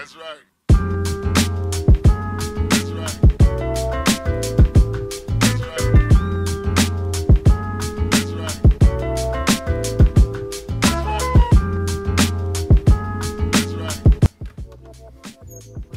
That's right.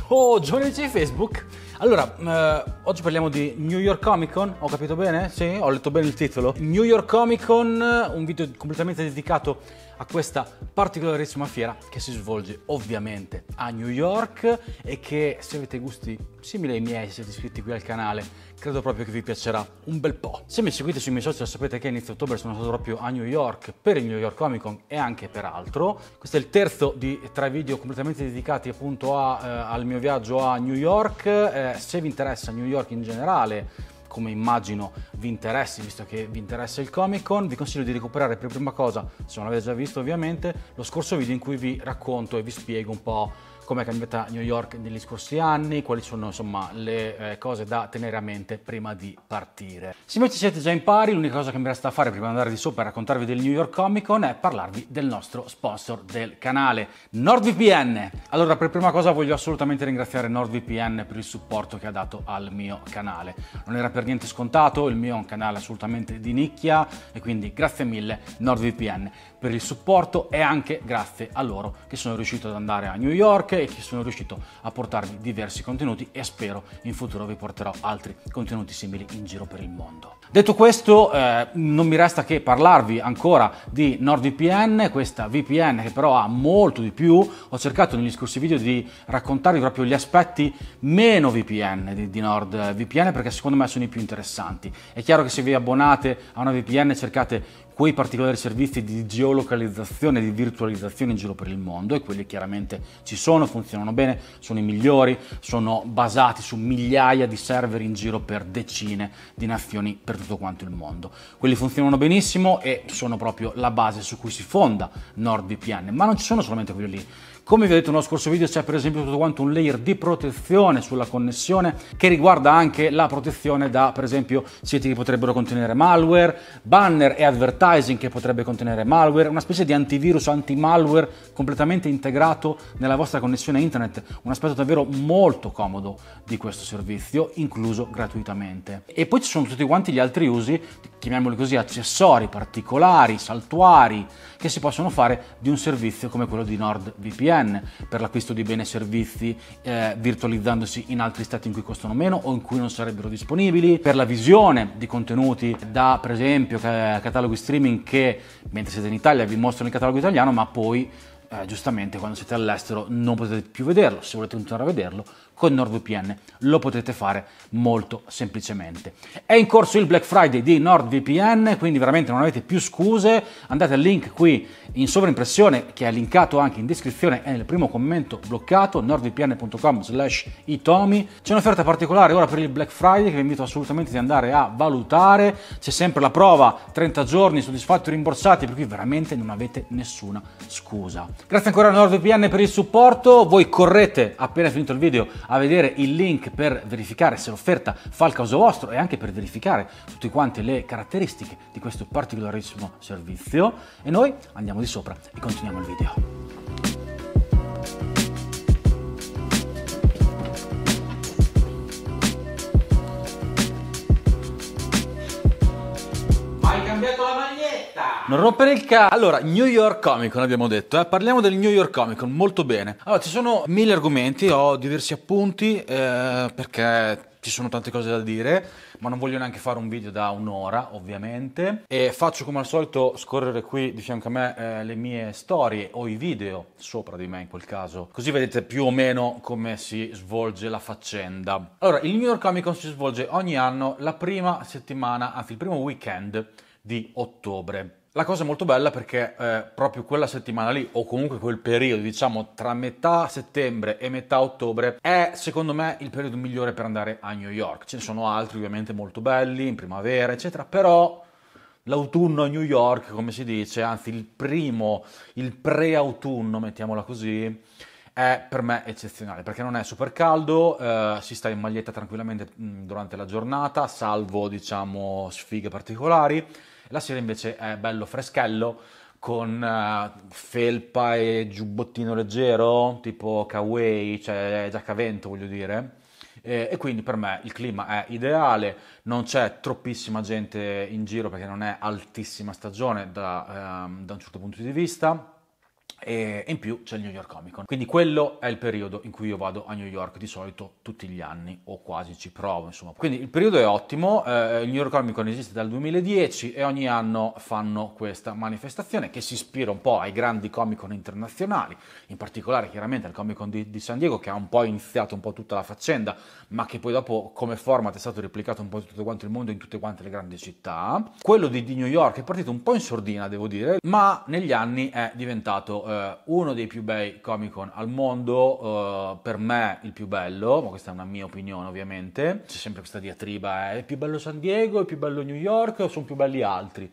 Oh, giornalici di Facebook. Allora, eh, Oggi parliamo di New York Comic Con, ho capito bene? Sì, ho letto bene il titolo. New York Comic Con, eh, un video completamente dedicato a questa particolarissima fiera che si svolge ovviamente a New York e che se avete gusti simili ai miei, se siete iscritti qui al canale, credo proprio che vi piacerà un bel po'. Se mi seguite sui miei social sapete che a inizio ottobre sono stato proprio a New York per il New York Comic Con e anche per altro. Questo è il terzo di tre video completamente dedicati appunto a, eh, al mio viaggio a New York. Eh, se vi interessa New York, York in generale, come immagino vi interessi, visto che vi interessa il Comic Con, vi consiglio di recuperare per prima cosa, se non l'avete già visto ovviamente, lo scorso video in cui vi racconto e vi spiego un po' come è cambiata New York negli scorsi anni, quali sono insomma le eh, cose da tenere a mente prima di partire. Se invece siete già in pari, l'unica cosa che mi resta da fare prima di andare di sopra e raccontarvi del New York Comic Con è parlarvi del nostro sponsor del canale, NordVPN. Allora, per prima cosa voglio assolutamente ringraziare NordVPN per il supporto che ha dato al mio canale. Non era per niente scontato, il mio è un canale assolutamente di nicchia e quindi grazie mille NordVPN per il supporto e anche grazie a loro che sono riuscito ad andare a New York e che sono riuscito a portarvi diversi contenuti e spero in futuro vi porterò altri contenuti simili in giro per il mondo. Detto questo, eh, non mi resta che parlarvi ancora di NordVPN, questa VPN che però ha molto di più. Ho cercato negli scorsi video di raccontarvi proprio gli aspetti meno VPN di, di NordVPN perché secondo me sono i più interessanti. È chiaro che se vi abbonate a una VPN cercate quei particolari servizi di geolocalizzazione, di virtualizzazione in giro per il mondo e quelli chiaramente ci sono, funzionano bene, sono i migliori, sono basati su migliaia di server in giro per decine di nazioni per tutto tutto quanto il mondo. Quelli funzionano benissimo e sono proprio la base su cui si fonda NordVPN, ma non ci sono solamente quelli lì. Come vi ho detto nello scorso video c'è per esempio tutto quanto un layer di protezione sulla connessione che riguarda anche la protezione da per esempio siti che potrebbero contenere malware, banner e advertising che potrebbe contenere malware, una specie di antivirus anti-malware completamente integrato nella vostra connessione internet, un aspetto davvero molto comodo di questo servizio, incluso gratuitamente. E poi ci sono tutti quanti gli altri usi, chiamiamoli così, accessori particolari, saltuari, che si possono fare di un servizio come quello di NordVPN VPN per l'acquisto di beni e servizi eh, virtualizzandosi in altri stati in cui costano meno o in cui non sarebbero disponibili, per la visione di contenuti da per esempio cataloghi streaming che mentre siete in Italia vi mostrano il catalogo italiano ma poi eh, giustamente quando siete all'estero non potete più vederlo, se volete continuare a vederlo con NordVPN lo potete fare molto semplicemente. È in corso il Black Friday di NordVPN, quindi veramente non avete più scuse. Andate al link qui in sovraimpressione che è linkato anche in descrizione e nel primo commento bloccato nordvpn.com/itomi. C'è un'offerta particolare ora per il Black Friday che vi invito assolutamente di andare a valutare. C'è sempre la prova 30 giorni soddisfatti o rimborsati, per cui veramente non avete nessuna scusa. Grazie ancora a NordVPN per il supporto. Voi correte appena finito il video a vedere il link per verificare se l'offerta fa il caso vostro e anche per verificare tutte quante le caratteristiche di questo particolarissimo servizio e noi andiamo di sopra e continuiamo il video. Hai cambiato la mano non rompere il ca... Allora, New York Comic Con abbiamo detto, eh? parliamo del New York Comic Con, molto bene. Allora, ci sono mille argomenti, ho diversi appunti, eh, perché ci sono tante cose da dire, ma non voglio neanche fare un video da un'ora, ovviamente. E faccio come al solito scorrere qui di fianco a me eh, le mie storie o i video sopra di me in quel caso, così vedete più o meno come si svolge la faccenda. Allora, il New York Comic Con si svolge ogni anno la prima settimana, anzi il primo weekend di ottobre. La cosa è molto bella perché eh, proprio quella settimana lì, o comunque quel periodo, diciamo tra metà settembre e metà ottobre, è secondo me il periodo migliore per andare a New York. Ce ne sono altri ovviamente molto belli, in primavera, eccetera, però l'autunno a New York, come si dice, anzi il primo, il pre-autunno, mettiamola così, è per me eccezionale perché non è super caldo, eh, si sta in maglietta tranquillamente mh, mm, durante la giornata, salvo diciamo sfighe particolari la sera invece è bello freschello con eh, felpa e giubbottino leggero, tipo Kawaii, cioè eh, giacca vento voglio dire. E, e, quindi per me il clima è ideale, non c'è troppissima gente in giro perché non è altissima stagione da, ehm, da un certo punto di vista e in più c'è il New York Comic Con. Quindi quello è il periodo in cui io vado a New York di solito tutti gli anni o quasi ci provo, insomma. Quindi il periodo è ottimo, eh, il New York Comic Con esiste dal 2010 e ogni anno fanno questa manifestazione che si ispira un po' ai grandi Comic Con internazionali, in particolare chiaramente al Comic Con di, di, San Diego che ha un po' iniziato un po' tutta la faccenda, ma che poi dopo come format è stato replicato un po' in tutto quanto il mondo in tutte quante le grandi città. Quello di, di New York è partito un po' in sordina, devo dire, ma negli anni è diventato eh, eh, uno dei più bei Comic Con al mondo, eh, per me il più bello, ma questa è una mia opinione ovviamente, c'è sempre questa diatriba, eh, è più bello San Diego, è più bello New York, o sono più belli altri.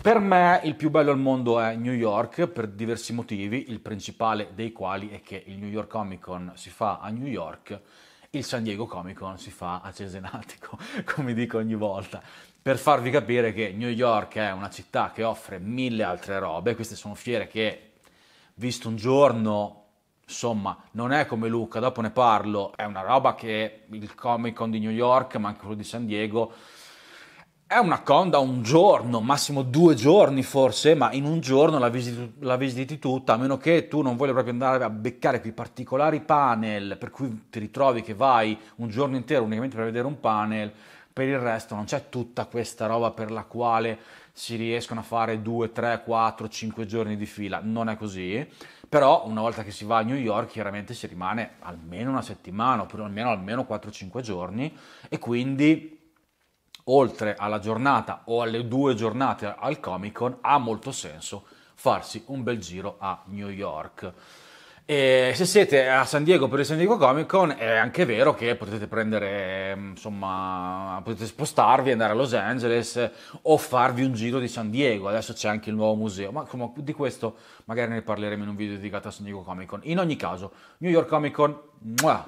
Per me il più bello al mondo è New York per diversi motivi, il principale dei quali è che il New York Comic Con si fa a New York, il San Diego Comic Con si fa a Cesenatico, come dico ogni volta per farvi capire che New York è una città che offre mille altre robe, queste sono fiere che visto un giorno, insomma, non è come Luca, dopo ne parlo, è una roba che il Comic Con di New York, ma anche quello di San Diego, è una con da un giorno, massimo due giorni forse, ma in un giorno la visiti, la visiti tutta, a meno che tu non voglia proprio andare a beccare quei particolari panel, per cui ti ritrovi che vai un giorno intero unicamente per vedere un panel, per il resto non c'è tutta questa roba per la quale si riescono a fare 2, 3, 4, 5 giorni di fila, non è così, però una volta che si va a New York chiaramente si rimane almeno una settimana, oppure almeno, almeno 4-5 giorni e quindi oltre alla giornata o alle due giornate al Comic Con ha molto senso farsi un bel giro a New York. E se siete a San Diego per il San Diego Comic Con è anche vero che potete prendere, mm, insomma, potete spostarvi, andare a Los Angeles o farvi un giro di San Diego. Adesso c'è anche il nuovo museo, ma insomma, di questo magari ne parleremo in un video dedicato a San Diego Comic Con. In ogni caso, New York Comic Con,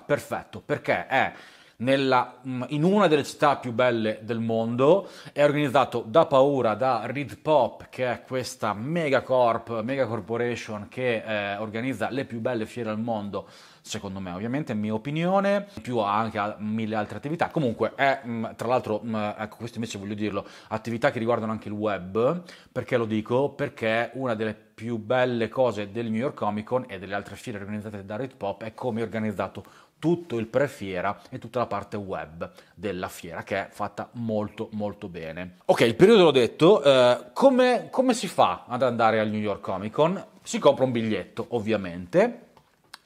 perfetto, perché è nella, mm, in una delle città più belle del mondo, è organizzato da paura da Read Pop, che è questa mega corp, mega corporation che eh, organizza le più belle fiere al mondo secondo me ovviamente, mia opinione, più anche a mille altre attività. Comunque è, mm, tra l'altro, mm, ecco questo invece voglio dirlo, attività che riguardano anche il web, perché lo dico? Perché una delle più belle cose del New York Comic Con e delle altre fiere organizzate da Red Pop è come è organizzato tutto il prefiera e tutta la parte web della fiera che è fatta molto molto bene. Ok, il periodo l'ho detto, eh, come, come si fa ad andare al New York Comic Con? Si compra un biglietto ovviamente,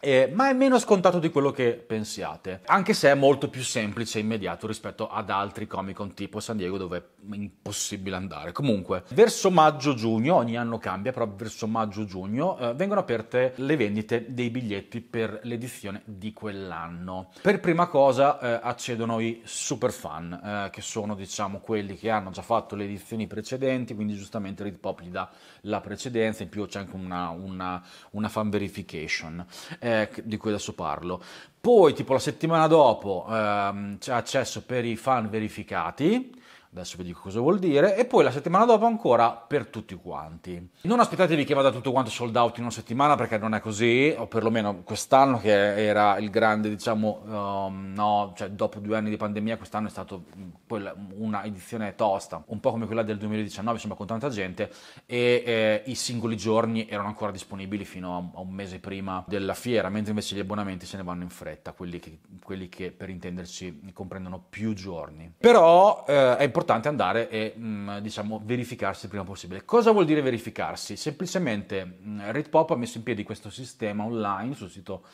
eh, ma è meno scontato di quello che pensiate, anche se è molto più semplice e immediato rispetto ad altri Comic Con tipo San Diego dove è impossibile andare. Comunque, verso maggio-giugno, ogni anno cambia, però verso maggio-giugno eh, vengono aperte le vendite dei biglietti per l'edizione di quell'anno. Per prima cosa eh, accedono i super fan, eh, che sono diciamo quelli che hanno già fatto le edizioni precedenti, quindi giustamente Reed Pop gli dà la precedenza, in più c'è anche una, una, una fan verification. Eh, eh, di cui adesso parlo. Poi, tipo la settimana dopo, ehm, c'è accesso per i fan verificati adesso vi dico cosa vuol dire, e poi la settimana dopo ancora per tutti quanti. Non aspettatevi che vada tutto quanto sold out in una settimana perché non è così, o perlomeno quest'anno che era il grande, diciamo, um, no, cioè dopo due anni di pandemia quest'anno è stata mm, poi una edizione tosta, un po' come quella del 2019, insomma con tanta gente, e eh, i singoli giorni erano ancora disponibili fino a, un mese prima della fiera, mentre invece gli abbonamenti se ne vanno in fretta, quelli che, quelli che per intenderci comprendono più giorni. Però eh, è importante importante andare e mm, diciamo, verificarsi il prima possibile. Cosa vuol dire verificarsi? Semplicemente mm, Ritpop ha messo in piedi questo sistema online sul sito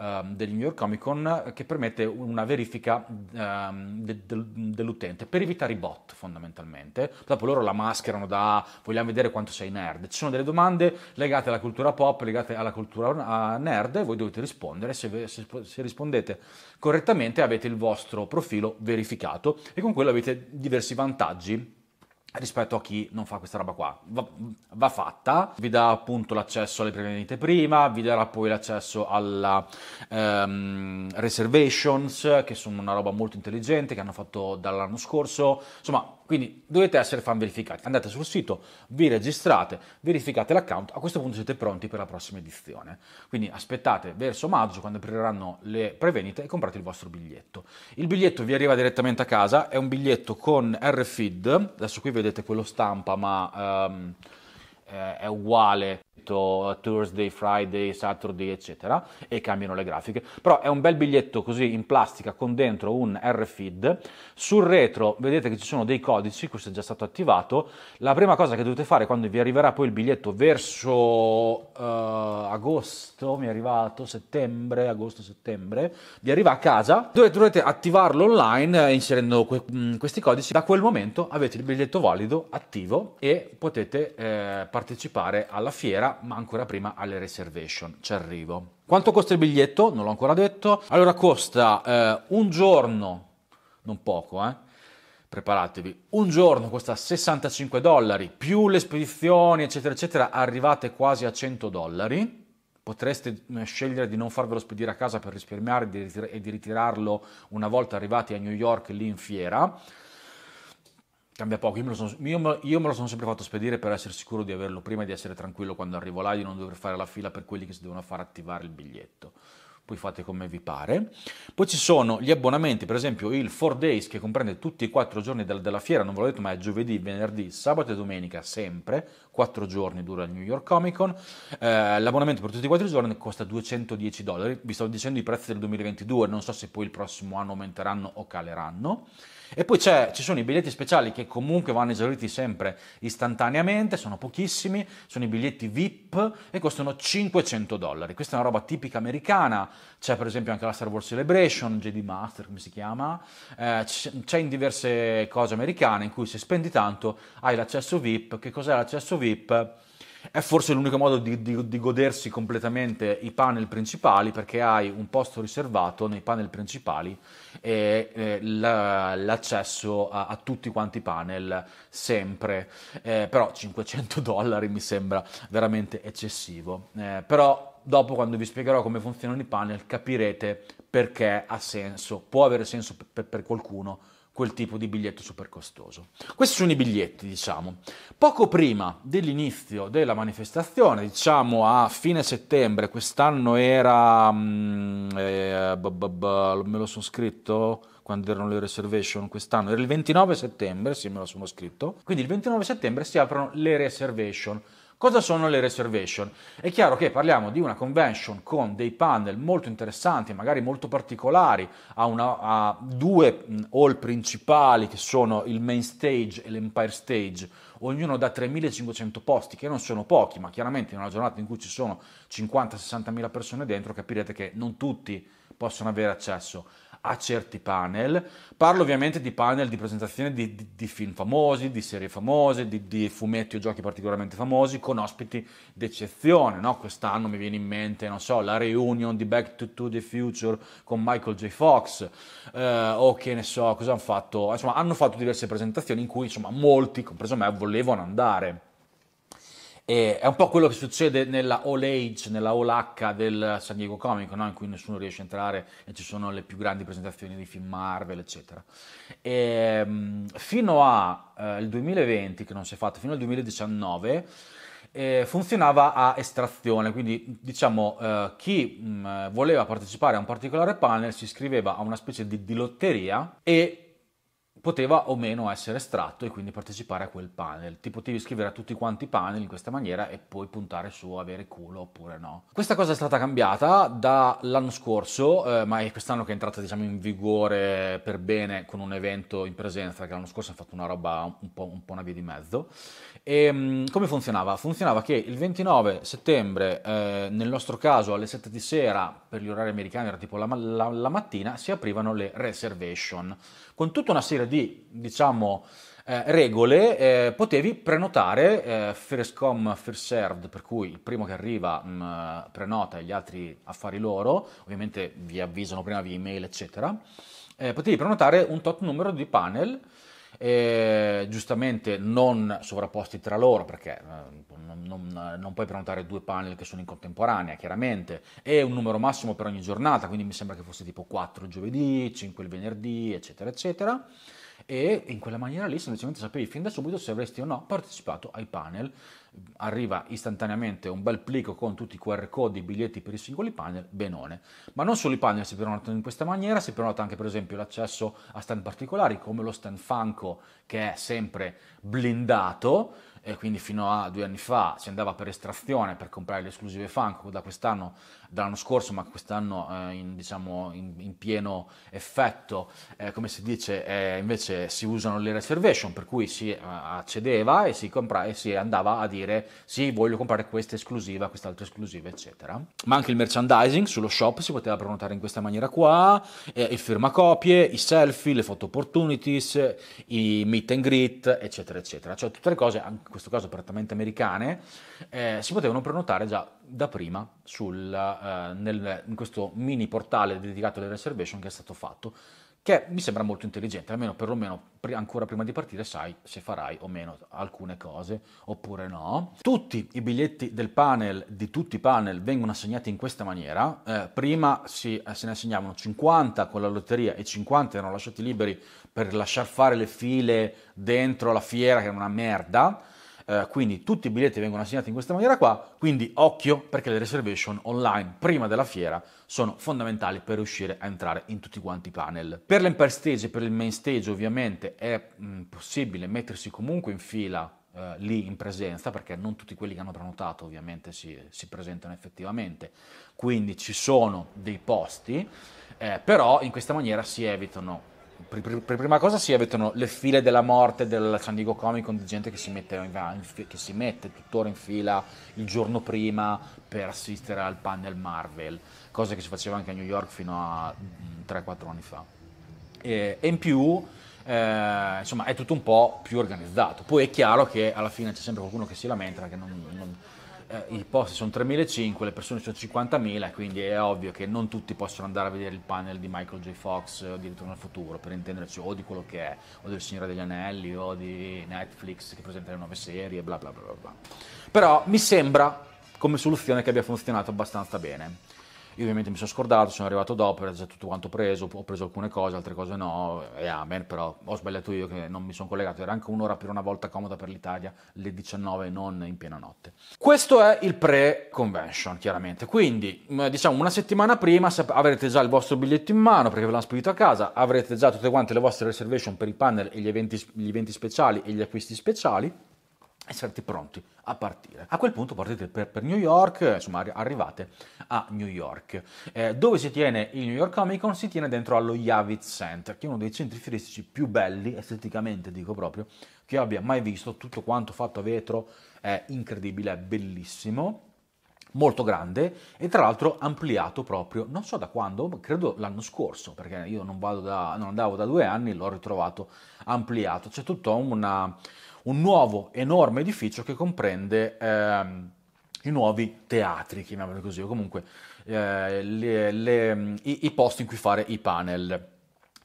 ehm, del New York Comic Con eh, che permette una verifica ehm, de, de, dell'utente per evitare i bot fondamentalmente. Dopo loro la mascherano da vogliamo vedere quanto sei nerd. Ci sono delle domande legate alla cultura pop, legate alla cultura eh, nerd e voi dovete rispondere. Se, se, se rispondete correttamente avete il vostro profilo verificato e con quello avete diversi vantaggi rispetto a chi non fa questa roba qua. Va, va, fatta, vi dà appunto l'accesso alle prevenite prima, vi darà poi l'accesso alla ehm, reservations, che sono una roba molto intelligente che hanno fatto dall'anno scorso. Insomma, quindi dovete essere fan verificati. Andate sul sito, vi registrate, verificate l'account, a questo punto siete pronti per la prossima edizione. Quindi aspettate verso maggio quando apriranno le prevenite e comprate il vostro biglietto. Il biglietto vi arriva direttamente a casa, è un biglietto con RFID, adesso qui vedete vedete quello stampa, ma ehm, eh, è uguale Thursday, Friday, Saturday, eccetera, e cambiano le grafiche. Però è un bel biglietto così in plastica con dentro un RFID. Sul retro vedete che ci sono dei codici, questo è già stato attivato. La prima cosa che dovete fare quando vi arriverà poi il biglietto verso uh, agosto, mi è arrivato settembre, agosto-settembre, vi arriva a casa, dove dovrete attivarlo online eh, inserendo que- mm, questi codici. Da quel momento avete il biglietto valido, attivo e potete eh, partecipare alla fiera sera, ma ancora prima alle reservation. Ci arrivo. Quanto costa il biglietto? Non l'ho ancora detto. Allora costa eh, un giorno, non poco, eh? Preparatevi, un giorno costa 65 dollari, più le spedizioni, eccetera, eccetera, arrivate quasi a 100 dollari potreste eh, scegliere di non farvelo spedire a casa per risparmiare e di ritirarlo una volta arrivati a New York lì in fiera cambia poco. Io me, sono, io, io me, lo sono sempre fatto spedire per essere sicuro di averlo prima di essere tranquillo quando arrivo là, di non dover fare la fila per quelli che si devono far attivare il biglietto. Poi fate come vi pare. Poi ci sono gli abbonamenti, per esempio il 4 Days che comprende tutti e quattro giorni della, della fiera, non ve l'ho detto, ma è giovedì, venerdì, sabato e domenica, sempre. Quattro giorni dura il New York Comic Con. Eh, l'abbonamento per tutti e quattro giorni costa 210 dollari. Vi sto dicendo i prezzi del 2022, non so se poi il prossimo anno aumenteranno o caleranno. E poi ci sono i biglietti speciali che comunque vanno esauriti sempre istantaneamente, sono pochissimi, sono i biglietti VIP e costano 500 dollari. Questa è una roba tipica americana, c'è per esempio anche la Star Wars Celebration, JD Master come si chiama, eh, c'è in diverse cose americane in cui se spendi tanto hai l'accesso VIP. Che cos'è l'accesso VIP? È forse l'unico modo di, di, di, godersi completamente i panel principali perché hai un posto riservato nei panel principali e eh, l'accesso a, a, tutti quanti i panel sempre. Eh, però 500 dollari mi sembra veramente eccessivo. Eh, però dopo quando vi spiegherò come funzionano i panel capirete perché ha senso, può avere senso per, per qualcuno quel tipo di biglietto super costoso. Questi sono i biglietti, diciamo. Poco prima dell'inizio della manifestazione, diciamo a fine settembre, quest'anno era... Mm, eh, b- b- b- me lo sono scritto quando erano le reservation quest'anno, era il 29 settembre, sì me lo sono scritto, quindi il 29 settembre si aprono le reservation. Cosa sono le reservation? È chiaro che parliamo di una convention con dei panel molto interessanti, magari molto particolari, a, una, a, due mm, hall principali che sono il main stage e l'empire stage, ognuno da 3.500 posti, che non sono pochi, ma chiaramente in una giornata in cui ci sono 50-60.000 persone dentro capirete che non tutti possono avere accesso a certi panel. Parlo ovviamente di panel di presentazione di, di, di film famosi, di serie famose, di, di, fumetti o giochi particolarmente famosi, con ospiti d'eccezione. No? Quest'anno mi viene in mente, non so, la reunion di Back to, to the Future con Michael J. Fox, eh, o che ne so, cosa hanno fatto. Insomma, hanno fatto diverse presentazioni in cui insomma, molti, compreso me, volevano andare. E è un po' quello che succede nella All Age, nella All H del San Diego Comic, no? in cui nessuno riesce a entrare e ci sono le più grandi presentazioni di film Marvel, eccetera. E, ehm, fino al eh, 2020, che non si è fatto, fino al 2019, eh, funzionava a estrazione, quindi diciamo eh, chi mh, mm, voleva partecipare a un particolare panel si iscriveva a una specie di, di lotteria e poteva o meno essere estratto e quindi partecipare a quel panel. Ti potevi iscrivere a tutti quanti i panel in questa maniera e poi puntare su avere culo oppure no. Questa cosa è stata cambiata dall'anno scorso, eh, ma è quest'anno che è entrata diciamo in vigore per bene con un evento in presenza, che l'anno scorso ha fatto una roba un po', un po' una via di mezzo. E, ehm, come funzionava? Funzionava che il 29 settembre, eh, nel nostro caso alle 7 di sera, per gli orari americani era tipo la, la, la mattina, si aprivano le reservation. Con tutta una serie di, diciamo, eh, regole, eh, potevi prenotare eh, first come, first served, per cui il primo che arriva mh, mm, prenota e gli altri affari loro, ovviamente vi avvisano prima via email, eccetera. Eh, potevi prenotare un tot numero di panel eh, giustamente non sovrapposti tra loro perché eh, non, non, non, puoi prenotare due panel che sono in contemporanea chiaramente e un numero massimo per ogni giornata quindi mi sembra che fosse tipo 4 il giovedì, 5 il venerdì eccetera eccetera e in quella maniera lì semplicemente sapevi fin da subito se avresti o no partecipato ai panel. Arriva istantaneamente un bel plico con tutti i QR code, i biglietti per i singoli panel, benone. Ma non solo i panel si prenotano in questa maniera, si prenota anche per esempio l'accesso a stand particolari come lo stand Funko che è sempre blindato e quindi fino a due anni fa si andava per estrazione per comprare le esclusive Funko, da quest'anno dall'anno scorso, ma quest'anno eh, in, diciamo, in, in, pieno effetto, eh, come si dice, eh, invece si usano le reservation, per cui si eh, accedeva e si, compra- e si andava a dire sì, voglio comprare questa esclusiva, quest'altra esclusiva, eccetera. Ma anche il merchandising sullo shop si poteva prenotare in questa maniera qua, eh, il firmacopie, i selfie, le photo opportunities, i meet and greet, eccetera, eccetera. Cioè tutte le cose, anche in questo caso prettamente americane, eh, si potevano prenotare già da prima sul, eh, nel, in questo mini portale dedicato alle reservation che è stato fatto, che mi sembra molto intelligente, almeno perlomeno pr- ancora prima di partire sai se farai o meno alcune cose oppure no. Tutti i biglietti del panel, di tutti i panel, vengono assegnati in questa maniera. Eh, prima si, eh, se ne assegnavano 50 con la lotteria e 50 erano lasciati liberi per lasciar fare le file dentro la fiera, che era una merda eh, quindi tutti i biglietti vengono assegnati in questa maniera qua, quindi occhio perché le reservation online prima della fiera sono fondamentali per riuscire a entrare in tutti quanti i panel. Per l'empire stage e per il main stage ovviamente è mh, mm, possibile mettersi comunque in fila Uh, lì in presenza, perché non tutti quelli che hanno prenotato ovviamente si, si presentano effettivamente, quindi ci sono dei posti, eh, però in questa maniera si evitano per, per, prima cosa si avvitano le file della morte del San Diego Comic Con di gente che si, mette in, che si mette tuttora in fila il giorno prima per assistere al panel Marvel, cosa che si faceva anche a New York fino a 3-4 mm, anni fa. E, e in più, eh, insomma, è tutto un po' più organizzato. Poi è chiaro che alla fine c'è sempre qualcuno che si lamenta perché non, non eh, i posti sono 3.500, le persone sono 50.000, quindi è ovvio che non tutti possono andare a vedere il panel di Michael J. Fox o eh, di Ritorno al Futuro, per intenderci, o di quello che è, o del Signore degli Anelli, o di Netflix che presenta le nuove serie, bla bla bla bla. Però mi sembra come soluzione che abbia funzionato abbastanza bene. Io ovviamente mi sono scordato, sono arrivato dopo, era già tutto quanto preso, ho preso alcune cose, altre cose no, e amen, però ho sbagliato io che non mi sono collegato, era anche un'ora per una volta comoda per l'Italia, le 19 non in piena notte. Questo è il pre-convention, chiaramente, quindi mm, diciamo una settimana prima avrete già il vostro biglietto in mano perché ve l'hanno spedito a casa, avrete già tutte quante le vostre reservation per i panel e gli eventi, gli eventi speciali e gli acquisti speciali, essere pronti a partire. A quel punto partite per, per New York, eh, insomma arrivate a New York. Eh, dove si tiene il New York Comic Con? Si tiene dentro allo Yavit Center, che è uno dei centri fieristici più belli, esteticamente dico proprio, che abbia mai visto, tutto quanto fatto a vetro, è incredibile, è bellissimo molto grande e tra l'altro ampliato proprio non so da quando, credo l'anno scorso, perché io non, da, non andavo da due anni, l'ho ritrovato ampliato. C'è tutto una, un nuovo enorme edificio che comprende ehm, i nuovi teatri, chiamiamoli così, o comunque eh, le, le, i, i posti in cui fare i panel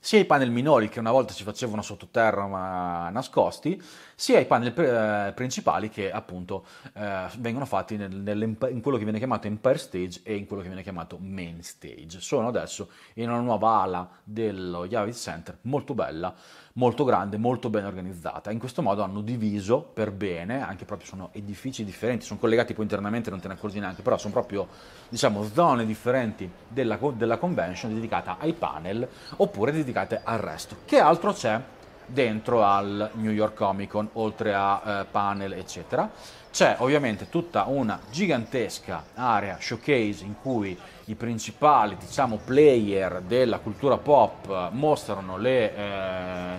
sia i panel minori che una volta si facevano sottoterra ma nascosti, sia i panel eh, principali che appunto eh, vengono fatti nel, nel, in quello che viene chiamato Empire Stage e in quello che viene chiamato Main Stage. Sono adesso in una nuova ala dello Javits Center, molto bella, molto grande, molto ben organizzata. In questo modo hanno diviso per bene, anche proprio sono edifici differenti, sono collegati poi internamente, non te ne accorgi neanche, però sono proprio diciamo, zone differenti della, della convention dedicata ai panel oppure dedicate al resto. Che altro c'è dentro al New York Comic Con, oltre a eh, panel, eccetera? C'è ovviamente tutta una gigantesca area showcase in cui i principali diciamo, player della cultura pop eh, mostrano le eh,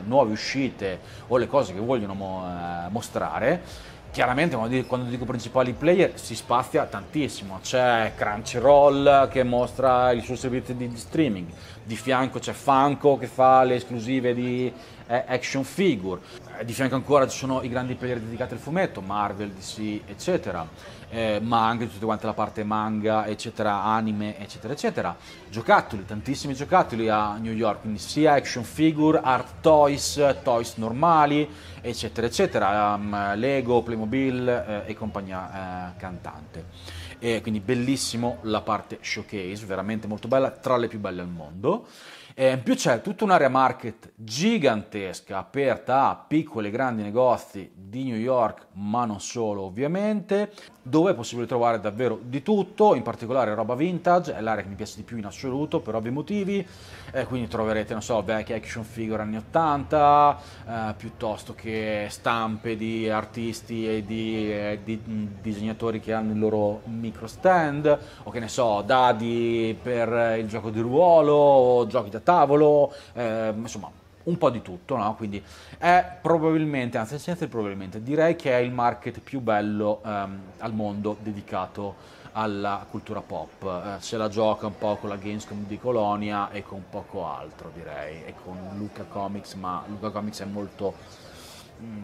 nuove uscite o le cose che vogliono mo- eh, mostrare. Chiaramente quando dico, principali player si spazia tantissimo, c'è Crunchyroll che mostra il suo servizio di streaming, di fianco c'è Funko che fa le esclusive di eh, action figure, eh, di fianco ancora ci sono i grandi player dedicati al fumetto, Marvel, DC, eccetera, eh, ma anche tutta quanta la parte manga, eccetera, anime, eccetera, eccetera, giocattoli, tantissimi giocattoli a New York, quindi sia action figure, art toys, toys normali, eccetera, eccetera, um, Lego, Playmobil eh, e compagnia eh, cantante e quindi bellissimo la parte showcase, veramente molto bella, tra le più belle al mondo. E in più c'è tutta un'area market gigantesca, aperta a piccoli e grandi negozi di New York, ma non solo ovviamente, dove è possibile trovare davvero di tutto, in particolare roba vintage, è l'area che mi piace di più in assoluto per ovvi motivi, eh, quindi troverete, non so, vecchie action figure anni 80, eh, piuttosto che stampe di artisti e di, eh, di mm, disegnatori che hanno il loro micro stand, o che ne so, dadi per il gioco di ruolo, o giochi da tavolo, eh, insomma un po' di tutto, no? quindi è probabilmente, anzi senza probabilmente, direi che è il market più bello ehm, al mondo dedicato alla cultura pop, eh, se la gioca un po' con la Gamescom di Colonia e con poco altro direi, e con Luca Comics, ma Luca Comics è molto, mh, mm,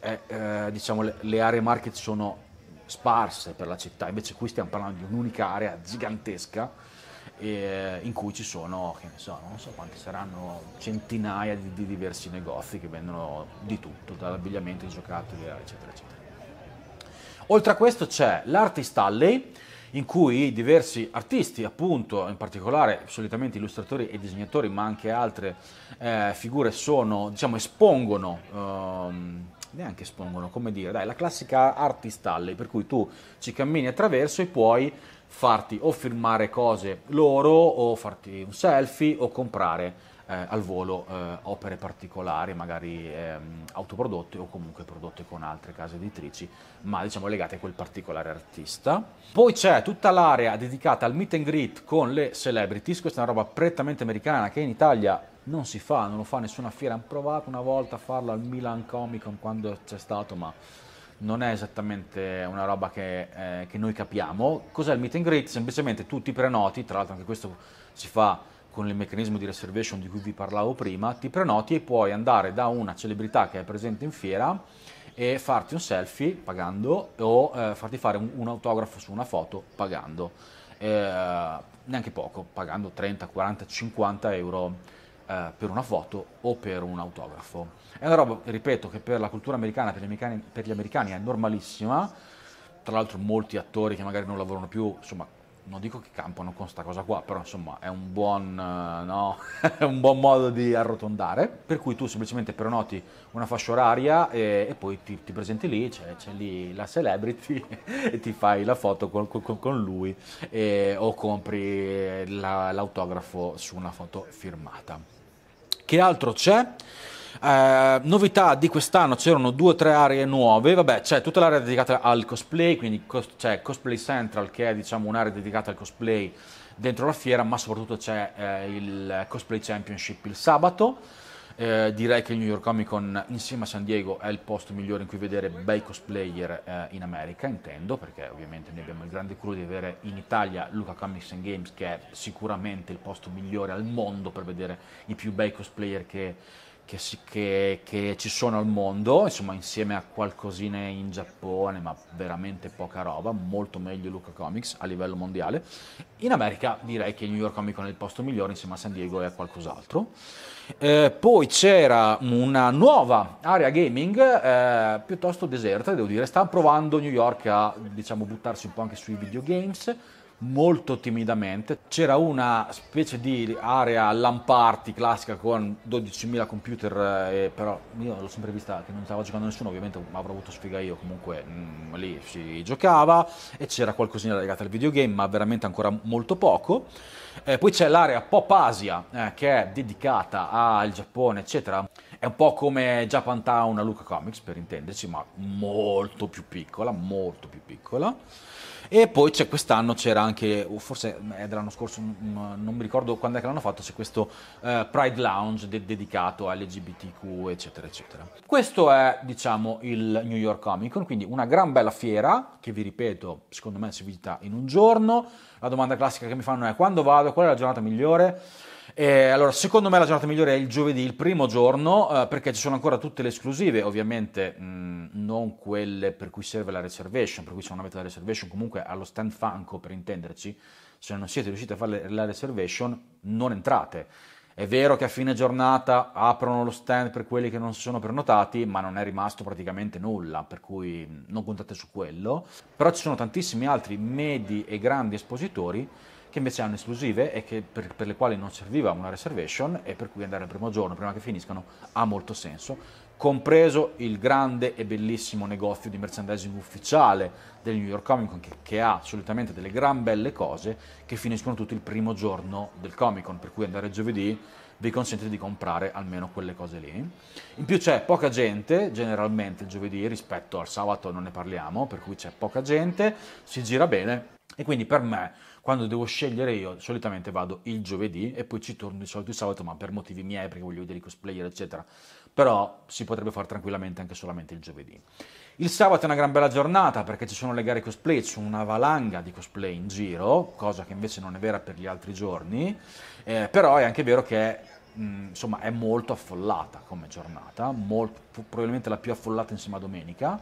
è, eh, diciamo le, le aree market sono sparse per la città, invece qui stiamo parlando di un'unica area gigantesca, eh, in cui ci sono, che ne so, non so quanti saranno, centinaia di, di diversi negozi che vendono di tutto, dall'abbigliamento ai giocattoli, eccetera, eccetera. Oltre a questo c'è l'Artist Alley, in cui diversi artisti, appunto, in particolare solitamente illustratori e disegnatori, ma anche altre eh, figure sono, diciamo, espongono, ehm, neanche espongono, come dire, dai, la classica artist alley, per cui tu ci cammini attraverso e puoi farti o firmare cose loro o farti un selfie o comprare eh, al volo eh, opere particolari, magari ehm, autoprodotte o comunque prodotte con altre case editrici, ma diciamo legate a quel particolare artista. Poi c'è tutta l'area dedicata al meet and greet con le celebrities, questa è una roba prettamente americana che in Italia non si fa, non lo fa nessuna fiera, hanno provato una volta a farlo al Milan Comic Con quando c'è stato, ma non è esattamente una roba che, eh, che, noi capiamo. Cos'è il meet and greet? Semplicemente tu ti prenoti, tra l'altro anche questo si fa con il meccanismo di reservation di cui vi parlavo prima, ti prenoti e puoi andare da una celebrità che è presente in fiera e farti un selfie pagando o eh, farti fare un, un, autografo su una foto pagando, eh, neanche poco, pagando 30, 40, 50 euro eh, per una foto o per un autografo. È una roba, ripeto, che per la cultura americana, per gli americani, per gli americani è normalissima, tra l'altro molti attori che magari non lavorano più, insomma, non dico che campano con questa cosa qua, però insomma è un buon, eh, no? è un buon modo di arrotondare, per cui tu semplicemente prenoti una fascia oraria e, e poi ti, ti, presenti lì, c'è, c'è, lì la celebrity e ti fai la foto con, con, con lui e, eh, o compri la, l'autografo su una foto firmata. Che altro c'è? Eh, novità di quest'anno c'erano due o tre aree nuove, vabbè c'è tutta l'area dedicata al cosplay, quindi cos- c'è Cosplay Central che è diciamo un'area dedicata al cosplay dentro la fiera, ma soprattutto c'è eh, il Cosplay Championship il sabato eh, direi che il New York Comic Con insieme a San Diego è il posto migliore in cui vedere bei cosplayer eh, in America, intendo, perché ovviamente noi abbiamo il grande culo di avere in Italia Luca Comics and Games, che è sicuramente il posto migliore al mondo per vedere i più bei cosplayer che che, si, che, che, ci sono al mondo, insomma insieme a qualcosina in Giappone, ma veramente poca roba, molto meglio Luca Comics a livello mondiale. In America direi che New York Comic Con è il posto migliore insieme a San Diego e a qualcos'altro. Eh, poi c'era una nuova area gaming eh, piuttosto deserta, devo dire, sta provando New York a diciamo, buttarsi un po' anche sui videogames molto timidamente. C'era una specie di area Lamparty classica con 12.000 computer, eh, però io l'ho sempre vista che non stava giocando nessuno, ovviamente avrò avuto sfiga io, comunque mh, mm, lì si giocava e c'era qualcosina legata al videogame, ma veramente ancora molto poco. Eh, poi c'è l'area Pop Asia eh, che è dedicata al Giappone, eccetera. È un po' come Japan Town a Luca Comics, per intenderci, ma molto più piccola, molto più piccola. E poi c'è quest'anno, c'era anche, forse è dell'anno scorso, non mi ricordo quando è che l'hanno fatto, c'è questo eh, Pride Lounge de- dedicato LGBTQ, eccetera, eccetera. Questo è, diciamo, il New York Comic Con, quindi una gran bella fiera, che vi ripeto, secondo me si visita in un giorno. La domanda classica che mi fanno è quando vado, qual è la giornata migliore? Eh, allora, secondo me la giornata migliore è il giovedì, il primo giorno, eh, perché ci sono ancora tutte le esclusive, ovviamente mh, mm, non quelle per cui serve la reservation, per cui se non avete la reservation comunque allo stand Funko per intenderci, se non siete riusciti a fare la reservation non entrate. È vero che a fine giornata aprono lo stand per quelli che non si sono prenotati, ma non è rimasto praticamente nulla, per cui mm, non contate su quello. Però ci sono tantissimi altri medi e grandi espositori che invece hanno esclusive e che, per, per, le quali non serviva una reservation e per cui andare al primo giorno, prima che finiscano, ha molto senso, compreso il grande e bellissimo negozio di merchandising ufficiale del New York Comic Con che, che ha solitamente delle gran belle cose che finiscono tutto il primo giorno del Comic Con, per cui andare giovedì vi consente di comprare almeno quelle cose lì. In più c'è poca gente, generalmente il giovedì rispetto al sabato non ne parliamo, per cui c'è poca gente, si gira bene e quindi per me quando devo scegliere io, solitamente vado il giovedì e poi ci torno di solito il sabato, ma per motivi miei, perché voglio vedere i cosplayer, eccetera. Però si potrebbe fare tranquillamente anche solamente il giovedì. Il sabato è una gran bella giornata perché ci sono le gare cosplay, c'è una valanga di cosplay in giro, cosa che invece non è vera per gli altri giorni, eh, però è anche vero che insomma è molto affollata come giornata, molto, probabilmente la più affollata insieme a domenica.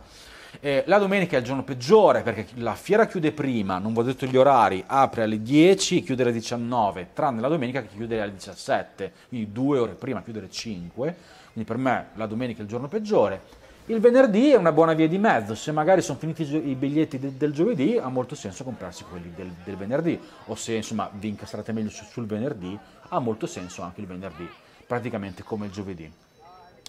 Eh, la domenica è il giorno peggiore perché la fiera chiude prima, non vi ho detto gli orari, apre alle 10, chiude alle 19, tranne la domenica che chiude alle 17, quindi due ore prima, chiude alle 5, quindi per me la domenica è il giorno peggiore. Il venerdì è una buona via di mezzo, se magari sono finiti i biglietti del, del giovedì ha molto senso comprarsi quelli del, del venerdì o se insomma vi incastrate meglio su, sul venerdì ha molto senso anche il venerdì, praticamente come il giovedì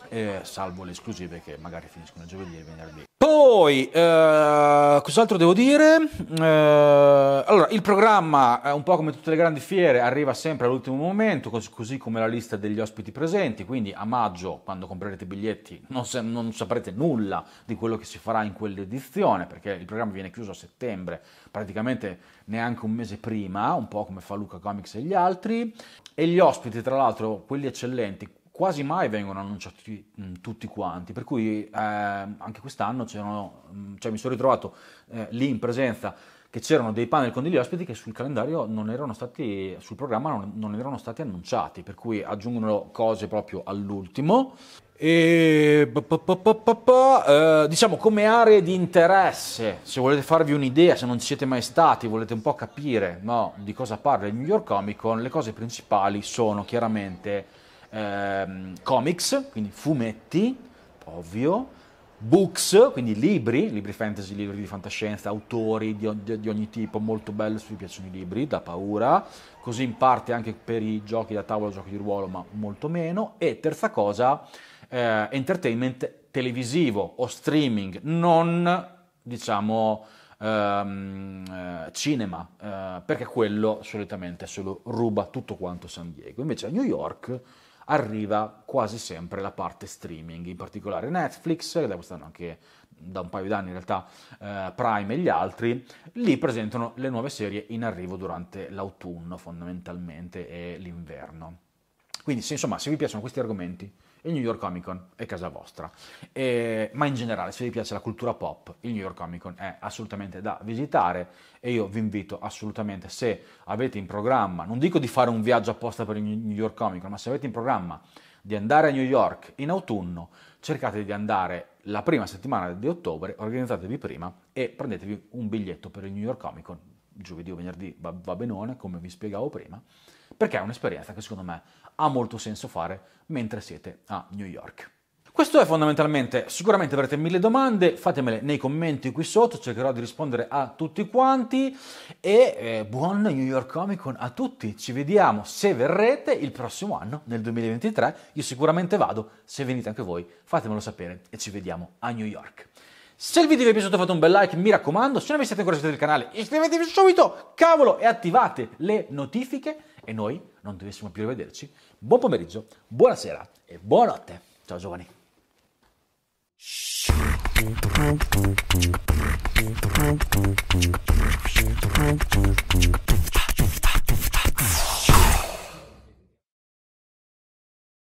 eh, salvo le esclusive che magari finiscono giovedì e venerdì. Poi, eh, cos'altro devo dire? Eh, allora, il programma, eh, un po' come tutte le grandi fiere, arriva sempre all'ultimo momento, così, così come la lista degli ospiti presenti, quindi a maggio, quando comprerete i biglietti, non, se, non saprete nulla di quello che si farà in quell'edizione, perché il programma viene chiuso a settembre, praticamente neanche un mese prima, un po' come fa Luca Comics e gli altri, e gli ospiti, tra l'altro, quelli eccellenti, quasi mai vengono annunciati mm, tutti quanti, per cui eh, anche quest'anno mm, cioè mi sono ritrovato eh, lì in presenza che c'erano dei panel con degli ospiti che sul calendario non erano stati, sul programma non, non erano stati annunciati, per cui aggiungono cose proprio all'ultimo. E eh, diciamo come aree di interesse, se volete farvi un'idea, se non ci siete mai stati, volete un po' capire no, di cosa parla il New York Comic Con, le cose principali sono chiaramente ehm, comics, quindi fumetti, ovvio, books, quindi libri, libri fantasy, libri di fantascienza, autori di, di, di ogni tipo, molto bello, se vi piacciono i libri, da paura, così in parte anche per i giochi da tavola, giochi di ruolo, ma molto meno, e terza cosa, eh, entertainment televisivo o streaming, non diciamo ehm, eh, cinema, eh, perché quello solitamente se lo ruba tutto quanto San Diego, invece a New York arriva quasi sempre la parte streaming, in particolare Netflix, che da quest'anno anche da un paio d'anni in realtà eh, Prime e gli altri, lì presentano le nuove serie in arrivo durante l'autunno fondamentalmente e l'inverno. Quindi se, insomma, se vi piacciono questi argomenti, il New York Comic Con è casa vostra. E, ma in generale, se vi piace la cultura pop, il New York Comic Con è assolutamente da visitare e io vi invito assolutamente, se avete in programma, non dico di fare un viaggio apposta per il New York Comic Con, ma se avete in programma di andare a New York in autunno, cercate di andare la prima settimana di ottobre, organizzatevi prima e prendetevi un biglietto per il New York Comic Con, giovedì o venerdì va, va benone, come vi spiegavo prima perché è un'esperienza che secondo me ha molto senso fare mentre siete a New York. Questo è fondamentalmente, sicuramente avrete mille domande, fatemele nei commenti qui sotto, cercherò di rispondere a tutti quanti e eh, buon New York Comic Con a tutti, ci vediamo se verrete il prossimo anno, nel 2023, io sicuramente vado, se venite anche voi fatemelo sapere e ci vediamo a New York. Se il video vi è piaciuto fate un bel like, mi raccomando, se non vi siete ancora iscritti al canale iscrivetevi subito, cavolo, e attivate le notifiche e noi non dovessimo più rivederci, buon pomeriggio, buonasera e buonanotte. Ciao giovani.